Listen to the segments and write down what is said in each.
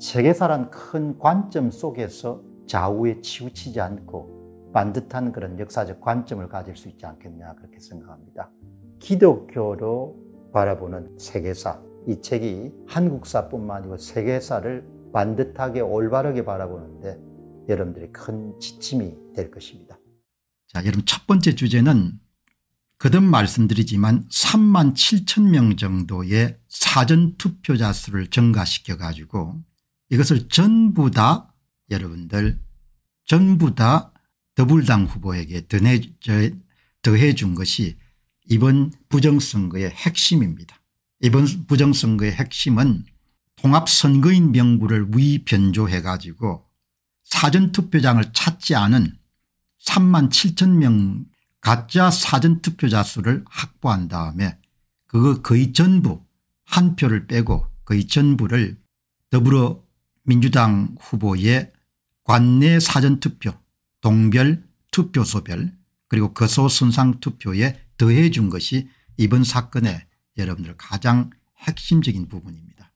세계사란 큰 관점 속에서 좌우에 치우치지 않고 반듯한 그런 역사적 관점을 가질 수 있지 않겠냐 그렇게 생각합니다. 기독교로 바라보는 세계사 이 책이 한국사뿐만 아니고 세계사를 반듯하게 올바르게 바라보는데 여러분들이 큰 지침이 될 것입니다. 자, 여러분 첫 번째 주제는 거듭 말씀드리지만 3만 7천 명 정도의 사전투표자 수를 증가시켜 가지고 이것을 전부 다 여러분들 전부 다 더불당 후보에게 더해 준 것이 이번 부정선거의 핵심입니다. 이번 부정선거의 핵심은 통합선거인 명부를 위변조해 가지고 사전투표장을 찾지 않은 3만 7천 명 가짜 사전투표자 수를 확보한 다음에 그거 거의 전부 한 표를 빼고 거의 전부를 더불어 민주당 후보의 관내 사전투표 동별 투표소별 그리고 거소선상투표에 더해 준 것이 이번 사건의 여러분들 가장 핵심적인 부분입니다.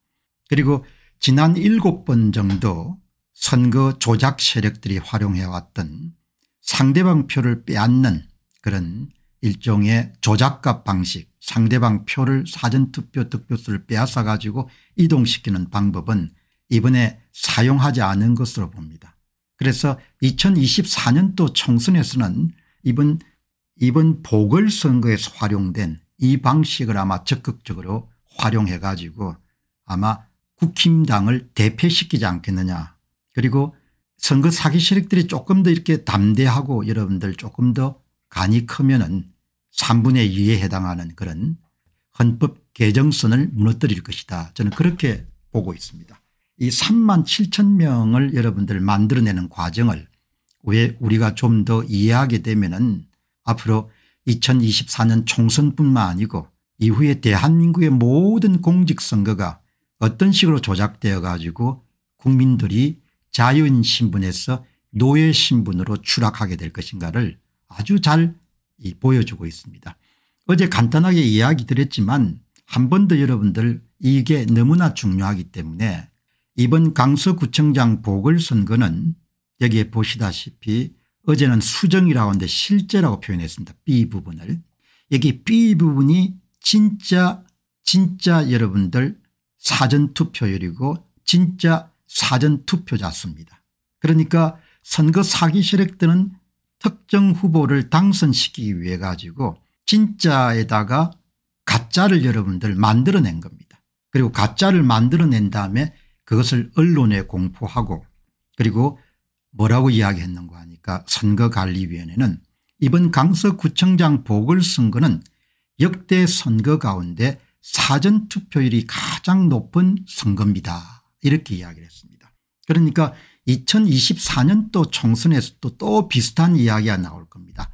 그리고 지난 7번 정도 선거 조작 세력들이 활용해왔던 상대방 표를 빼앗는 그런 일종의 조작값 방식 상대방 표를 사전투표 득표수를 빼앗아 가지고 이동시키는 방법은 이번에 사용하지 않은 것으로 봅니다. 그래서 2024년도 총선에서는 이번 이번 보궐선거에서 활용된 이 방식을 아마 적극적으로 활용해 가지고 아마 국힘당을 대표시키지 않겠느냐 그리고 선거 사기 세력들이 조금 더 이렇게 담대하고 여러분들 조금 더 간이 크면은 3분의 2에 해당하는 그런 헌법 개정선을 무너뜨릴 것이다 저는 그렇게 보고 있습니다. 이 3만 7천 명을 여러분들 만들어내는 과정을 왜 우리가 좀 더 이해하게 되면은 앞으로 2024년 총선뿐만 아니고 이후에 대한민국의 모든 공직선거가 어떤 식으로 조작되어 가지고 국민들이 자유인 신분에서 노예 신분으로 추락하게 될 것인가를 아주 잘 보여주고 있습니다. 어제 간단하게 이야기 드렸지만 한 번 더 여러분들 이게 너무나 중요하기 때문에 이번 강서구청장 보궐선거는 여기에 보시다시피 어제는 수정이라고 하는데 실제라고 표현했습니다. B 부분을. 여기 B 부분이 진짜 진짜 여러분들 사전투표율이고 진짜 사전투표자 수입니다. 그러니까 선거 사기 세력 들은 특정 후보를 당선시키기 위해 가지고 진짜에다가 가짜를 여러분들 만들어낸 겁니다. 그리고 가짜를 만들어낸 다음에 그것을 언론에 공포하고 그리고 뭐라고 이야기했는가 하니까 선거관리위원회는 이번 강서구청장 보궐선거는 역대 선거 가운데 사전투표율이 가장 높은 선거입니다. 이렇게 이야기를 했습니다. 그러니까 2024년도 총선에서도 또 비슷한 이야기가 나올 겁니다.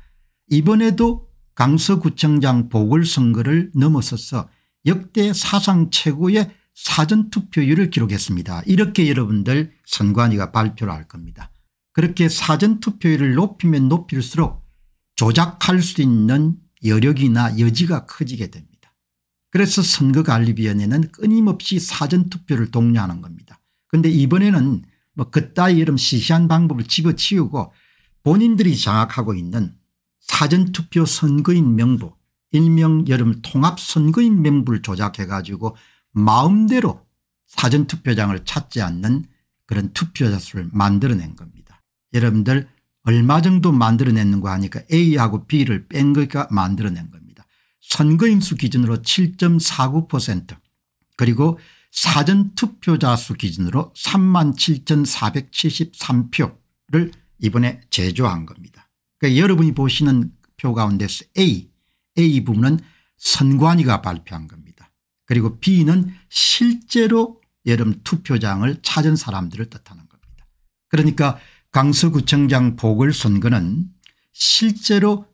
이번에도 강서구청장 보궐선거를 넘어서서 역대 사상 최고의 사전투표율을 기록했습니다. 이렇게 여러분들 선관위가 발표를 할 겁니다. 그렇게 사전투표율을 높이면 높일수록 조작할 수 있는 여력이나 여지가 커지게 됩니다. 그래서 선거관리위원회는 끊임없이 사전투표를 독려하는 겁니다. 그런데 이번에는 뭐 그따위 이름 시시한 방법을 집어치우고 본인들이 장악하고 있는 사전투표 선거인 명부 일명 여름 통합선거인 명부를 조작해 가지고 마음대로 사전투표장을 찾지 않는 그런 투표자 수를 만들어낸 겁니다. 여러분들 얼마 정도 만들어냈는가 하니까 A하고 B를 뺀 거니까 만들어낸 겁니다. 선거인수 기준으로 7.49% 그리고 사전투표자 수 기준으로 37,473표를 이번에 제조한 겁니다. 그러니까 여러분이 보시는 표 가운데서 A, A 부분은 선관위가 발표한 겁니다. 그리고 B는 실제로 여름 투표장을 찾은 사람들을 뜻하는 겁니다. 그러니까 강서구청장 보궐선거는 실제로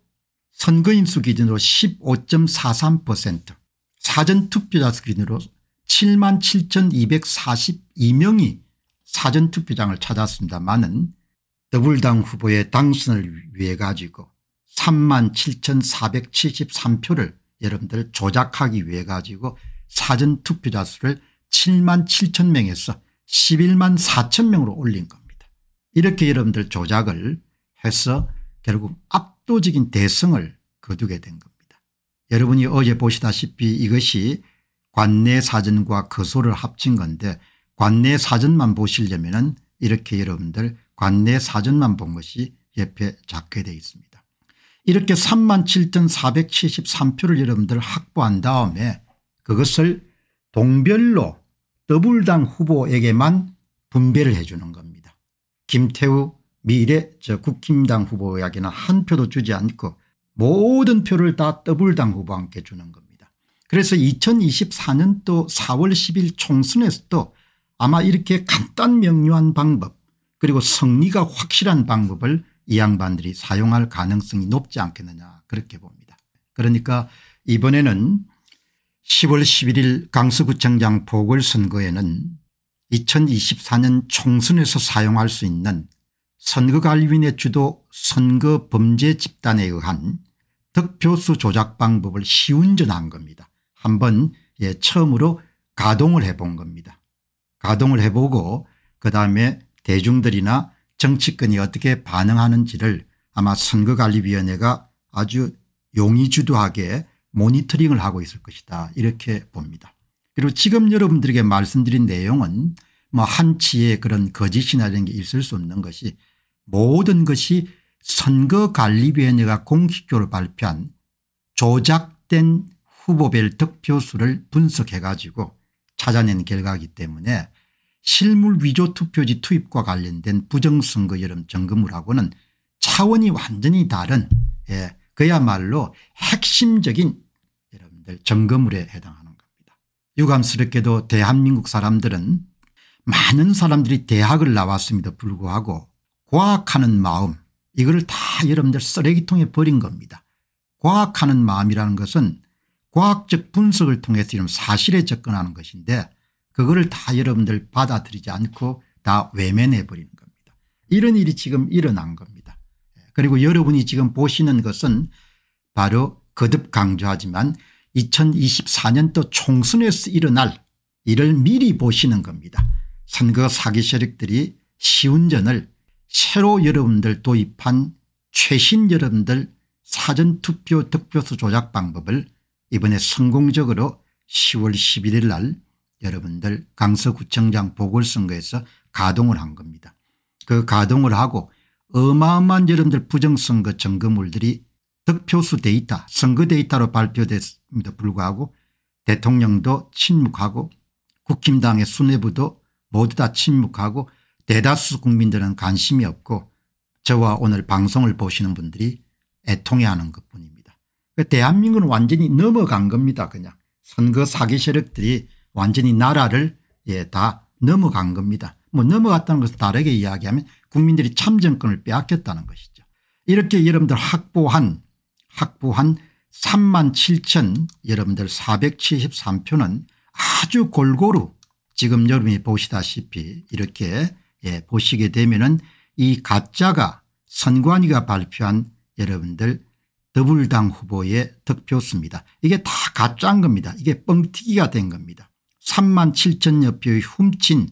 선거인수 기준으로 15.43% 사전투표자 수 기준으로 7만 7242명이 사전투표장을 찾았습니다만은 더불당 후보의 당선을 위해 가지고 3만 7473표를 여러분들 조작하기 위해 가지고 사전투표자 수를 7만 7천 명에서 11만 4천 명으로 올린 겁니다. 이렇게 여러분들 조작을 해서 결국 압도적인 대승을 거두게 된 겁니다. 여러분이 어제 보시다시피 이것이 관내 사전과 거소를 합친 건데 관내 사전만 보시려면 이렇게 여러분들 관내 사전만 본 것이 옆에 작게 되어 있습니다. 이렇게 37,473표를 여러분들 확보한 다음에 그것을 동별로 더불당 후보에게만 분배를 해 주는 겁니다. 김태우 미래 저 국힘당 후보에게는 한 표도 주지 않고 모든 표를 다 더블당 후보와 함께 주는 겁니다. 그래서 2024년도 4월 10일 총선에서도 아마 이렇게 간단 명료한 방법 그리고 승리가 확실한 방법을 이 양반들이 사용할 가능성이 높지 않겠느냐 그렇게 봅니다. 그러니까 이번에는 10월 11일 강서구청장 보궐선거에는 2024년 총선에서 사용할 수 있는 선거관리위원회 주도 선거 범죄 집단에 의한 득표수 조작 방법을 시운전한 겁니다. 한번 예, 처음으로 가동을 해본 겁니다. 가동을 해보고 그다음에 대중들이나 정치권이 어떻게 반응하는지를 아마 선거관리위원회가 아주 용의주도하게 모니터링을 하고 있을 것이다 이렇게 봅니다. 그리고 지금 여러분들에게 말씀드린 내용은 뭐 한치의 그런 거짓이나 이런 게 있을 수 없는 것이 모든 것이 선거관리위원회가 공식적으로 발표한 조작된 후보별 득표수를 분석해 가지고 찾아낸 결과이기 때문에 실물 위조 투표지 투입과 관련된 부정선거 여름 점검을 하고는 차원이 완전히 다른 예, 그야말로 핵심적인 여러분들 점검물에 해당하는 겁니다. 유감스럽게도 대한민국 사람들은 많은 사람들이 대학을 나왔음에도 불구하고 과학하는 마음 이걸 다 여러분들 쓰레기통에 버린 겁니다. 과학하는 마음이라는 것은 과학적 분석을 통해서 사실에 접근하는 것인데 그거를 다 여러분들 받아들이지 않고 다 외면해 버리는 겁니다. 이런 일이 지금 일어난 겁니다. 그리고 여러분이 지금 보시는 것은 바로 거듭 강조하지만 2024년도 총선에서 일어날 일을 미리 보시는 겁니다. 선거 사기 세력들이 시운전을 새로 여러분들 도입한 최신 여러분들 사전투표 득표수 조작 방법을 이번에 성공적으로 10월 11일 날 여러분들 강서구청장 보궐선거에서 가동을 한 겁니다. 그 가동을 하고 어마어마한 여러분들 부정선거 증거물들이 득표수 데이터 선거 데이터로 발표됐음에도 불구하고 대통령도 침묵하고 국힘당의 수뇌부도 모두 다 침묵하고 대다수 국민들은 관심이 없고 저와 오늘 방송을 보시는 분들이 애통해하는 것뿐입니다. 그 대한민국은 완전히 넘어간 겁니다. 그냥 선거 사기 세력들이 완전히 나라를 예, 다 넘어간 겁니다. 뭐 넘어갔다는 것을 다르게 이야기하면 국민들이 참정권을 빼앗겼다는 것이죠. 이렇게 여러분들 확보한 확보한 3만 7천 여러분들 473표는 아주 골고루 지금 여러분이 보시다시피 이렇게 예, 보시게 되면은 이 가짜가 선관위가 발표한 여러분들 더불당 후보의 득표수입니다. 이게 다 가짜인 겁니다. 이게 뻥튀기가 된 겁니다. 3만 7천여 표의 훔친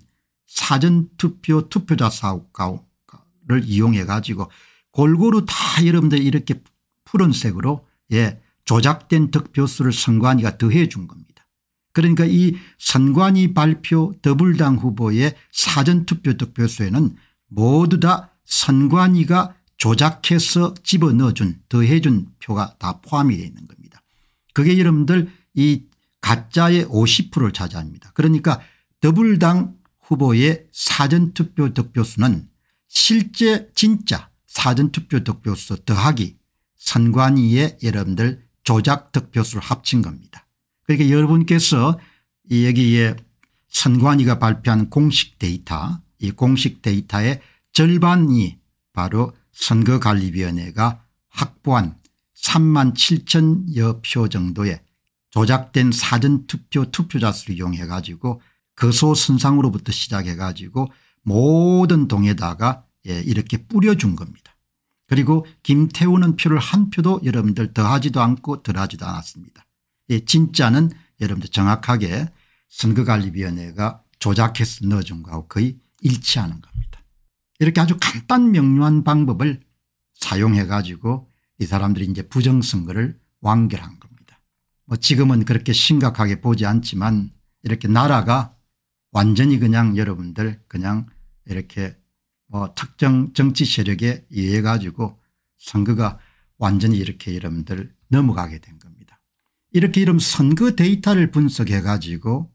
사전투표 투표자 사업가를 이용해 가지고 골고루 다 여러분들 이렇게 푸른색으로 예 조작된 득표수를 선관위가 더해 준 겁니다. 그러니까 이 선관위 발표 더불당 후보의 사전투표 득표수에는 모두 다 선관위가 조작해서 집어넣어준 더해준 표가 다 포함이 되어 있는 겁니다. 그게 여러분들 이 가짜의 50%를 차지합니다. 그러니까 더블당 후보의 사전투표 득표수는 실제 진짜 사전투표 득표수 더하기 선관위의 여러분들 조작 득표수를 합친 겁니다. 그러니까 여러분께서 여기에 선관위가 발표한 공식 데이터 이 공식 데이터의 절반이 바로 선거관리위원회가 확보한 3만 7천여 표 정도의 조작된 사전투표 투표자 수를 이용해 가지고 그소선상으로부터 시작해 가지고 모든 동에다가 예, 이렇게 뿌려준 겁니다. 그리고 김태우는 표를 한 표도 여러분들 더하지도 않고 덜하지도 않았습니다. 예, 진짜는 여러분들 정확하게 선거관리위원회가 조작해서 넣어준 거하고 거의 일치하는 겁니다. 이렇게 아주 간단 명료한 방법을 사용해 가지고 이 사람들이 이제 부정선거를 완결한 겁니다. 뭐 지금은 그렇게 심각하게 보지 않지만 이렇게 나라가 완전히 그냥 여러분들 그냥 이렇게 뭐 특정 정치 세력에 의해 가지고 선거가 완전히 이렇게 여러분들 넘어가게 된 겁니다. 이렇게 이런 선거 데이터를 분석해 가지고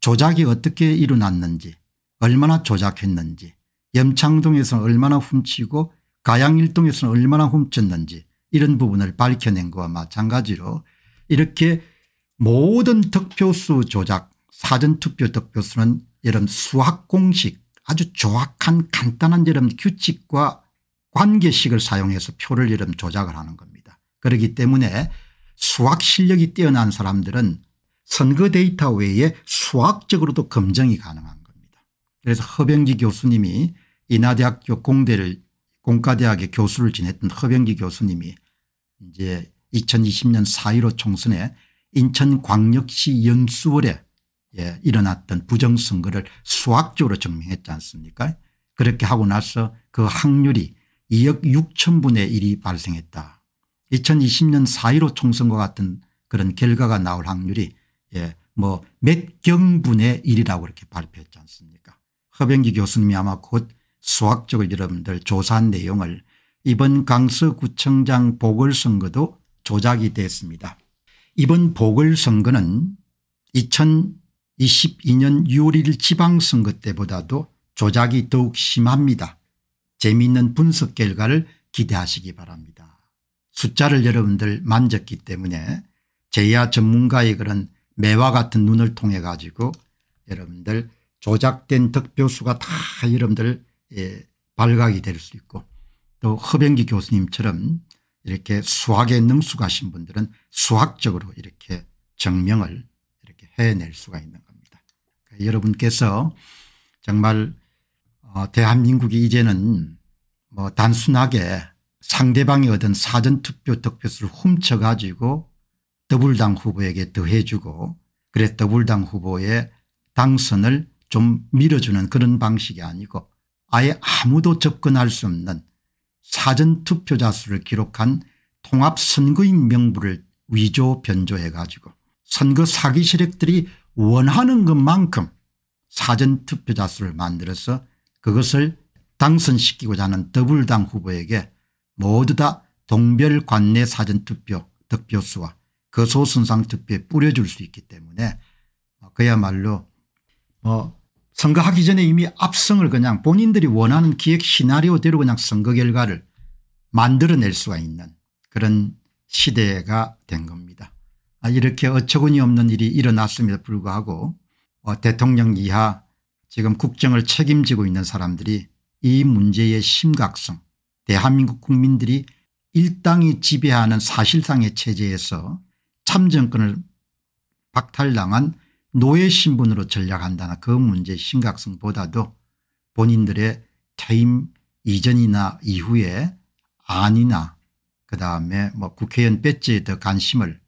조작이 어떻게 일어났는지 얼마나 조작했는지 염창동에서 얼마나 훔치고 가양일동에서는 얼마나 훔쳤는지 이런 부분을 밝혀낸 것과 마찬가지로 이렇게 모든 득표수 조작 사전투표 득표수는 이런 수학공식 아주 조악한 간단한 이런 규칙과 관계식을 사용해서 표를 이름 조작을 하는 겁니다. 그렇기 때문에 수학 실력이 뛰어난 사람들은 선거 데이터 외에 수학적으로도 검증이 가능한 겁니다. 그래서 허병기 교수님이 인하대학교 공대를 공과대학의 교수를 지냈던 허병기 교수님이 이제 2020년 4.15 총선에 인천광역시 연수월에 예, 일어났던 부정선거를 수학적으로 증명했지 않습니까 그렇게 하고 나서 그 확률이 2억 6천분의 1이 발생했다. 2020년 4.15 총선과 같은 그런 결과가 나올 확률이 예, 뭐 몇 경분의 1이라고 이렇게 발표했지 않습니까 허병기 교수님이 아마 곧 수학적으로 여러분들 조사한 내용을 이번 강서구청장 보궐선거도 조작이 됐습니다. 이번 보궐선거는 22년 6월 1일 지방선거 때보다도 조작이 더욱 심합니다. 재미있는 분석 결과를 기대하시기 바랍니다. 숫자를 여러분들 만졌기 때문에 제야 전문가의 그런 매화 같은 눈을 통해 가지고 여러분들 조작된 득표수가 다 여러분들 예, 발각이 될 수 있고 또 허병기 교수님처럼 이렇게 수학에 능숙하신 분들은 수학적으로 이렇게 증명을 이렇게 해낼 수가 있는 네, 여러분께서 정말 어, 대한민국이 이제는 뭐 단순하게 상대방이 얻은 사전투표 득표수를 훔쳐가지고 더불당 후보에게 더해주고 그래 더불당 후보의 당선을 좀 밀어주는 그런 방식이 아니고 아예 아무도 접근할 수 없는 사전투표자 수를 기록한 통합선거인 명부를 위조 변조해 가지고 선거 사기 세력들이 원하는 것만큼 사전투표자 수를 만들어서 그것을 당선시키고자 하는 더블당 후보에게 모두 다 동별 관내 사전투표 득표수와 거소선상 그 투표에 뿌려줄 수 있기 때문에 뭐 그야말로 뭐 선거하기 전에 이미 압승을 그냥 본인들이 원하는 기획 시나리오대로 그냥 선거 결과를 만들어낼 수가 있는 그런 시대가 된 겁니다. 아, 이렇게 어처구니 없는 일이 일어났음에도 불구하고 어, 대통령 이하 지금 국정을 책임지고 있는 사람들이 이 문제의 심각성 대한민국 국민들이 일당이 지배하는 사실상의 체제에서 참정권을 박탈당한 노예 신분으로 전략한다는 그 문제의 심각성보다도 본인들의 퇴임 이전이나 이후에 안이나 그다음에 뭐 국회의원 배지에 더 관심을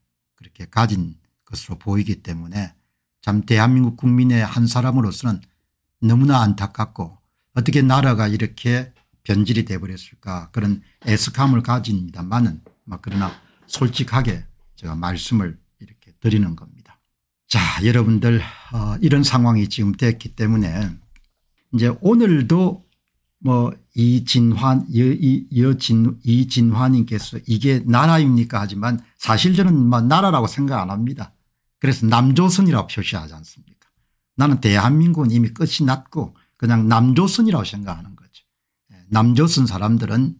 이렇게 가진 것으로 보이기 때문에 참 대한민국 국민의 한 사람으로서는 너무나 안타깝고 어떻게 나라가 이렇게 변질이 되어버렸을까 그런 애석함을 가집니다만은 그러나 솔직하게 제가 말씀을 이렇게 드리는 겁니다. 자 여러분들 어, 이런 상황이 지금 됐기 때문에 이제 오늘도 뭐 이진환 여진 이진환님께서 이게 나라입니까 하지만 사실 저는 뭐 나라라고 생각 안 합니다. 그래서 남조선이라고 표시하지 않습니까? 나는 대한민국은 이미 끝이 났고 그냥 남조선이라고 생각하는 거죠. 예, 남조선 사람들은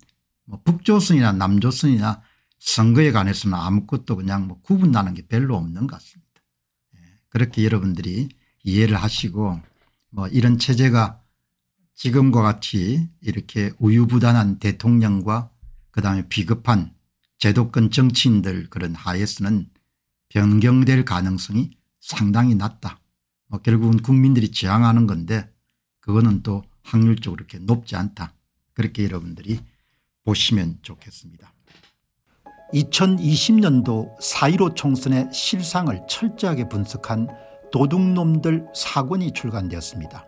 뭐 북조선이나 남조선이나 선거에 관해서는 아무것도 그냥 뭐 구분나는 게 별로 없는 것 같습니다. 예, 그렇게 여러분들이 이해를 하시고 뭐 이런 체제가 지금과 같이 이렇게 우유부단한 대통령과 그다음에 비급한 제도권 정치인들 그런 하에서는 변경될 가능성이 상당히 낮다. 뭐 결국은 국민들이 지향하는 건데 그거는 또 확률적으로 이렇게 높지 않다. 그렇게 여러분들이 보시면 좋겠습니다. 2020년도 4.15 총선의 실상을 철저하게 분석한 도둑놈들 사건이 출간되었습니다.